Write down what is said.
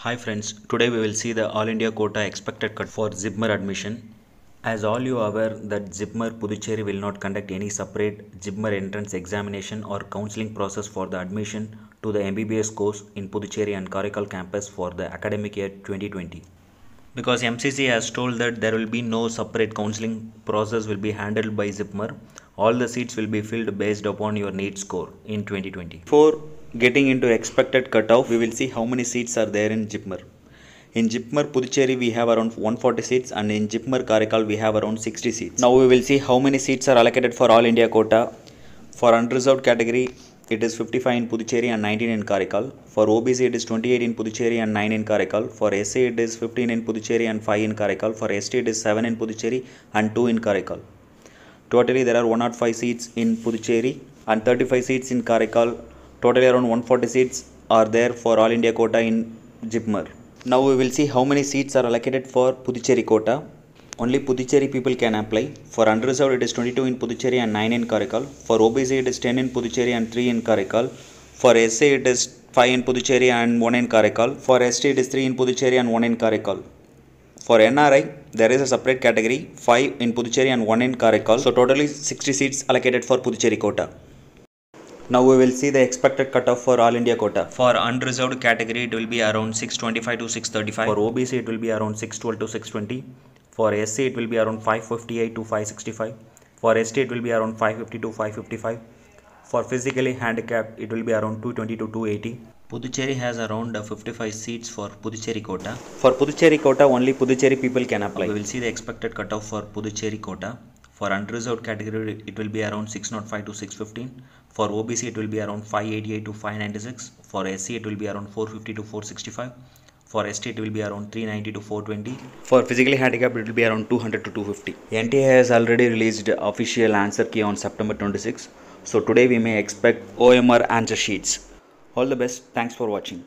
Hi friends, today we will see the All India quota expected cut for Zipmer admission. As all you are aware that Zipmer Puducherry will not conduct any separate Zipmer entrance examination or counseling process for the admission to the MBBS course in Puducherry and Karaikal campus for the academic year 2020. Because MCC has told that there will be no separate counseling process will be handled by Zipmer all the seats will be filled based upon your NEET score in 2020. For getting into expected cutoff, we will see how many seats are there in Jipmer. In Jipmer Puducherry we have around 140 seats and in Jipmer Karikal, we have around 60 seats. Now we will see how many seats are allocated for all India quota. For unreserved category it is 55 in Puducherry and 19 in Karikal. For OBC it is 28 in Puducherry and 9 in Karikal. For SC it is 15 in Puducherry and 5 in Karikal. For ST it is 7 in Puducherry and 2 in Karikal. Totally, there are 105 seats in Puducherry and 35 seats in Karaikal. Totally, around 140 seats are there for All India quota in Jipmer. Now, we will see how many seats are allocated for Puducherry quota. Only Puducherry people can apply. For unreserved, it is 22 in Puducherry and 9 in Karaikal. For OBC, it is 10 in Puducherry and 3 in Karaikal. For SA, it is 5 in Puducherry and 1 in Karaikal. For ST, it is 3 in Puducherry and 1 in Karaikal. For NRI, there is a separate category, 5 in Puducherry and 1 in Karaikal. So totally 60 seats allocated for Puducherry quota. Now we will see the expected cutoff for All India quota. For unreserved category, it will be around 625 to 635. For OBC, it will be around 612 to 620. For SC, it will be around 558 to 565. For ST, it will be around 550 to 555. For physically handicapped, it will be around 220 to 280. Puducherry has around 55 seats for Puducherry quota. For Puducherry quota, only Puducherry people can apply. We will see the expected cutoff for Puducherry quota. For unreserved category, it will be around 605 to 615. For OBC, it will be around 588 to 596. For SC, it will be around 450 to 465. For ST, it will be around 390 to 420. For physically handicapped, it will be around 200 to 250. NTA has already released official answer key on September 26. So today we may expect OMR answer sheets. All the best. Thanks for watching.